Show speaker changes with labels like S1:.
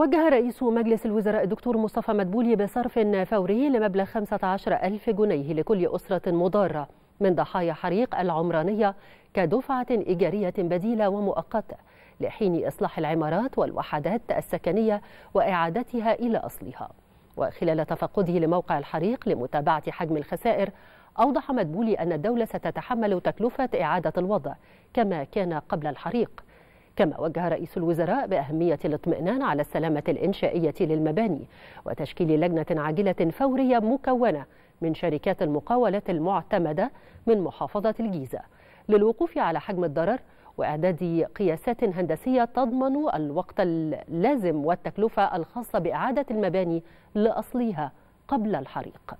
S1: وجه رئيس مجلس الوزراء الدكتور مصطفى مدبولي بصرف فوري لمبلغ 15 ألف جنيه لكل أسرة مضارة من ضحايا حريق العمرانية كدفعة إيجارية بديلة ومؤقتة لحين إصلاح العمارات والوحدات السكنية وإعادتها إلى أصلها وخلال تفقده لموقع الحريق لمتابعة حجم الخسائر أوضح مدبولي أن الدولة ستتحمل تكلفة إعادة الوضع كما كان قبل الحريق كما وجه رئيس الوزراء بأهمية الاطمئنان على السلامة الإنشائية للمباني وتشكيل لجنة عاجلة فورية مكونة من شركات المقاولات المعتمدة من محافظة الجيزة للوقوف على حجم الضرر وإعداد قياسات هندسية تضمن الوقت اللازم والتكلفة الخاصة بإعادة المباني لأصلها قبل الحريق